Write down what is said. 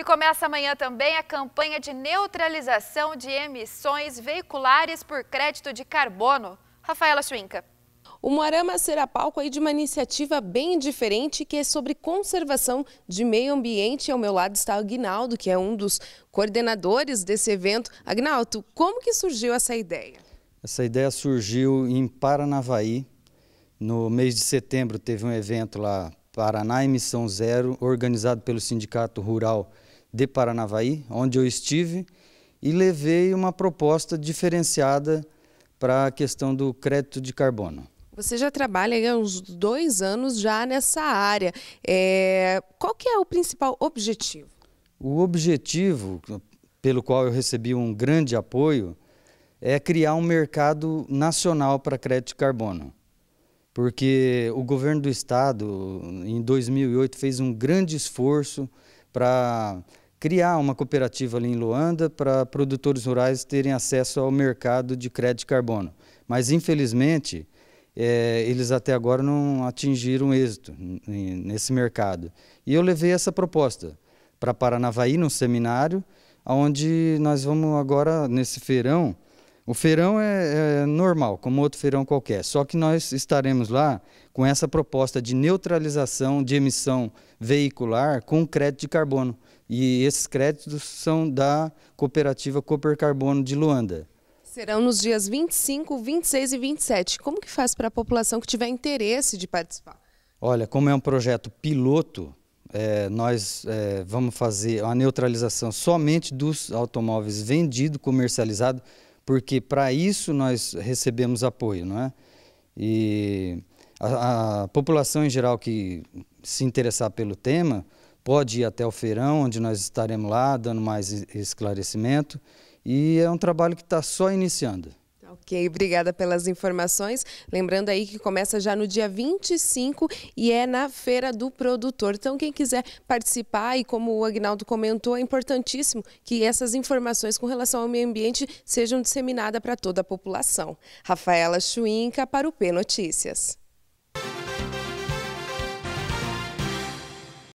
E começa amanhã também a campanha de neutralização de emissões veiculares por crédito de carbono. Rafaela Schwinka. O Moarama será palco aí de uma iniciativa bem diferente que é sobre conservação de meio ambiente. Ao meu lado está o Agnaldo, que é um dos coordenadores desse evento. Agnaldo, como que surgiu essa ideia? Essa ideia surgiu em Paranavaí. No mês de setembro teve um evento lá, Paraná Emissão Zero, organizado pelo Sindicato Rural de Paranavaí, onde eu estive, e levei uma proposta diferenciada para a questão do crédito de carbono. Você já trabalha há uns dois anos já nessa área. É... Qual que é o principal objetivo? O objetivo, pelo qual eu recebi um grande apoio, é criar um mercado nacional para crédito de carbono. Porque o governo do estado, em 2008, fez um grande esforço para criar uma cooperativa ali em Luanda para produtores rurais terem acesso ao mercado de crédito de carbono. Mas, infelizmente, é, eles até agora não atingiram êxito nesse mercado. E eu levei essa proposta para Paranavaí, num seminário, onde nós vamos agora, nesse feirão, o feirão é, é, normal, como outro feirão qualquer, só que nós estaremos lá com essa proposta de neutralização de emissão veicular com crédito de carbono. E esses créditos são da cooperativa Cooper Carbono de Luanda. Serão nos dias 25, 26 e 27. Como que faz para a população que tiver interesse de participar? Olha, como é um projeto piloto, é, nós é, vamos fazer a neutralização somente dos automóveis vendidos, comercializados, porque para isso nós recebemos apoio, não é? E a, a, população em geral que se interessar pelo tema pode ir até o feirão, onde nós estaremos lá dando mais esclarecimento. E é um trabalho que está só iniciando. Ok, obrigada pelas informações. Lembrando aí que começa já no dia 25 e é na Feira do Produtor. Então, quem quiser participar e como o Agnaldo comentou, é importantíssimo que essas informações com relação ao meio ambiente sejam disseminadas para toda a população. Rafaela Chuinca para o P Notícias.